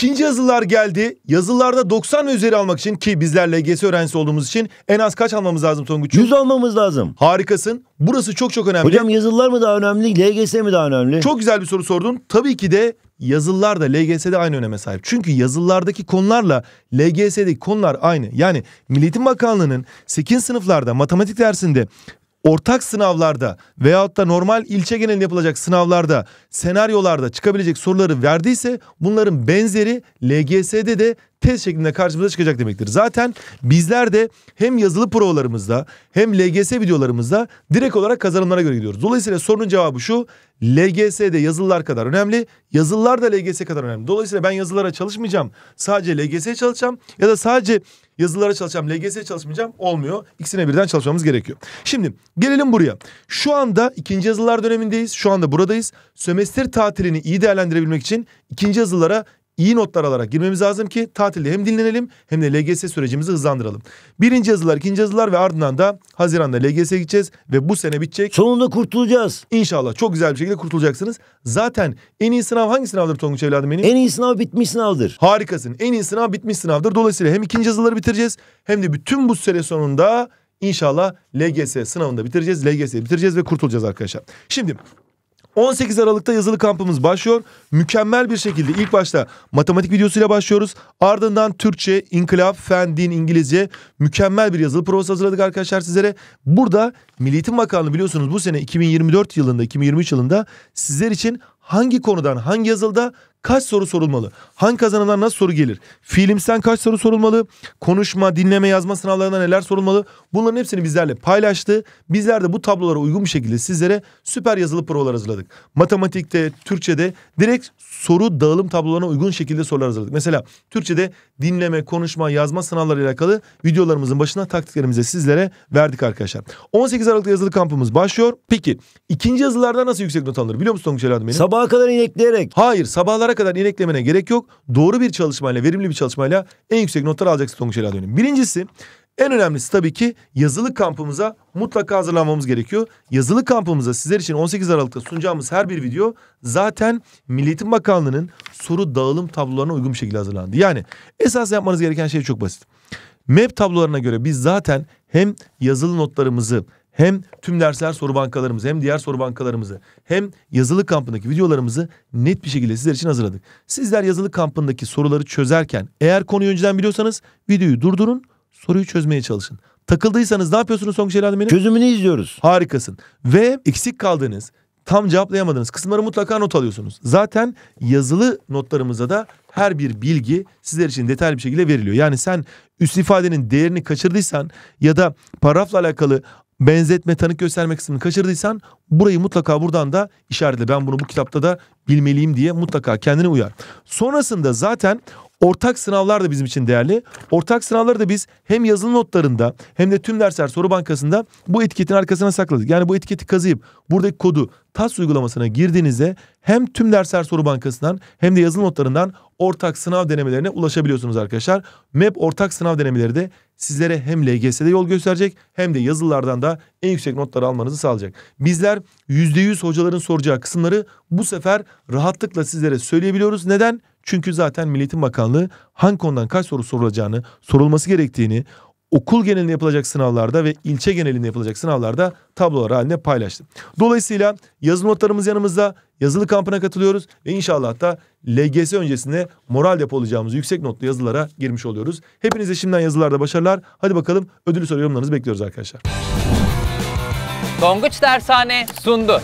İkinci yazılar geldi. Yazılarda 90 ve üzeri almak için ki bizler LGS öğrencisi olduğumuz için en az kaç almamız lazım Tonguç? 100 almamız lazım. Harikasın. Burası çok çok önemli. Hocam yazılılar mı daha önemli, LGS mi daha önemli? Çok güzel bir soru sordun. Tabii ki de yazılılar da LGS'de aynı öneme sahip. Çünkü yazılılardaki konularla LGS'deki konular aynı. Yani Milli Eğitim Bakanlığı'nın 8 sınıflarda matematik dersinde ortak sınavlarda veyahut da normal ilçe genelinde yapılacak sınavlarda senaryolarda çıkabilecek soruları verdiyse bunların benzeri LGS'de de tez şeklinde karşımıza çıkacak demektir. Zaten bizler de hem yazılı provalarımızda hem LGS videolarımızda direkt olarak kazanımlara göre gidiyoruz. Dolayısıyla sorunun cevabı şu. LGS'de yazılılar kadar önemli. Yazılılar da LGS kadar önemli. Dolayısıyla ben yazılılara çalışmayacağım. Sadece LGS'ye çalışacağım ya da sadece yazılılara çalışacağım, LGS'ye çalışmayacağım olmuyor. İkisine birden çalışmamız gerekiyor. Şimdi gelelim buraya. Şu anda ikinci yazılılar dönemindeyiz. Şu anda buradayız. Sömestr tatilini iyi değerlendirebilmek için ikinci yazılılara iyi notlar alarak girmemiz lazım ki tatilde hem dinlenelim hem de LGS sürecimizi hızlandıralım. Birinci yazılar, ikinci yazılar ve ardından da Haziran'da LGS'ye gideceğiz ve bu sene bitecek. Sonunda kurtulacağız. İnşallah çok güzel bir şekilde kurtulacaksınız. Zaten en iyi sınav hangi sınavdır Tonguç evladım benim? En iyi sınav bitmiş sınavdır. Harikasın. En iyi sınav bitmiş sınavdır. Dolayısıyla hem ikinci yazıları bitireceğiz hem de bütün bu sene sonunda İnşallah LGS sınavında bitireceğiz. LGS'yi bitireceğiz ve kurtulacağız arkadaşlar. Şimdi 18 Aralık'ta yazılı kampımız başlıyor. Mükemmel bir şekilde ilk başta matematik videosuyla başlıyoruz. Ardından Türkçe, İnkılap, Fen, Din, İngilizce mükemmel bir yazılı provası hazırladık arkadaşlar sizlere. Burada Milli Eğitim Bakanlığı biliyorsunuz bu sene 2024 yılında, 2023 yılında sizler için hangi konudan, hangi yazılıda kaç soru sorulmalı? Hangi kazanımdan nasıl soru gelir? Fiilimsen kaç soru sorulmalı? Konuşma, dinleme, yazma sınavlarında neler sorulmalı? Bunların hepsini bizlerle paylaştı. Bizler de bu tablolara uygun bir şekilde sizlere süper yazılı provalar hazırladık. Matematikte, Türkçe'de direkt soru dağılım tablolarına uygun şekilde sorular hazırladık. Mesela Türkçe'de dinleme, konuşma, yazma sınavları ile alakalı videolarımızın başına taktiklerimizi sizlere verdik arkadaşlar. 18 Aralık'ta yazılı kampımız başlıyor. Peki ikinci yazılarda nasıl yüksek not alınır biliyor musun Tonguç benim? Sabaha kadar inekleyerek. Hayır sabahlar. Bunlara kadar ineklemene gerek yok. Doğru bir çalışmayla, verimli bir çalışmayla en yüksek notlar alacaksın sonuç Ela Dönemi. Birincisi en önemlisi tabii ki yazılı kampımıza mutlaka hazırlanmamız gerekiyor. Yazılı kampımıza sizler için 18 Aralık'ta sunacağımız her bir video zaten Milliyetin Bakanlığı'nın soru dağılım tablolarına uygun bir şekilde hazırlandı. Yani esas yapmanız gereken şey çok basit. MEP tablolarına göre biz zaten hem yazılı notlarımızı hem tüm dersler soru bankalarımızı hem diğer soru bankalarımızı hem yazılı kampındaki videolarımızı net bir şekilde sizler için hazırladık. Sizler yazılı kampındaki soruları çözerken eğer konuyu önceden biliyorsanız videoyu durdurun soruyu çözmeye çalışın. Takıldıysanız ne yapıyorsunuz son Şelal benim? Çözümünü izliyoruz. Harikasın. Ve eksik kaldığınız, tam cevaplayamadığınız kısımları mutlaka not alıyorsunuz. Zaten yazılı notlarımıza da her bir bilgi sizler için detaylı bir şekilde veriliyor. Yani sen üst ifadenin değerini kaçırdıysan ya da paragrafla alakalı benzetme tanık gösterme kısmını kaçırdıysan burayı mutlaka buradan da işaretle ben bunu bu kitapta da bilmeliyim diye mutlaka kendini uyar. Sonrasında zaten Ortak sınavlar da bizim için değerli. Ortak sınavları da biz hem yazılı notlarında hem de tüm dersler soru bankasında bu etiketin arkasına sakladık. Yani bu etiketi kazıyıp buradaki kodu TAS uygulamasına girdiğinizde hem tüm dersler soru bankasından hem de yazılı notlarından ortak sınav denemelerine ulaşabiliyorsunuz arkadaşlar. MEP ortak sınav denemeleri de sizlere hem LGS'de yol gösterecek hem de yazılılardan da en yüksek notları almanızı sağlayacak. Bizler %100 hocaların soracağı kısımları bu sefer rahatlıkla sizlere söyleyebiliyoruz. Neden? Çünkü zaten Milliyetin Bakanlığı hangi konudan kaç soru sorulacağını, sorulması gerektiğini okul genelinde yapılacak sınavlarda ve ilçe genelinde yapılacak sınavlarda tablolar halinde paylaştım. Dolayısıyla yazılı notlarımız yanımızda. Yazılı kampına katılıyoruz ve inşallah da LGS öncesinde moral depolayacağımız yüksek notlu yazılara girmiş oluyoruz. Hepinize şimdiden yazılarda başarılar. Hadi bakalım ödülü soru yorumlarınızı bekliyoruz arkadaşlar. Tonguç Dershane sundu.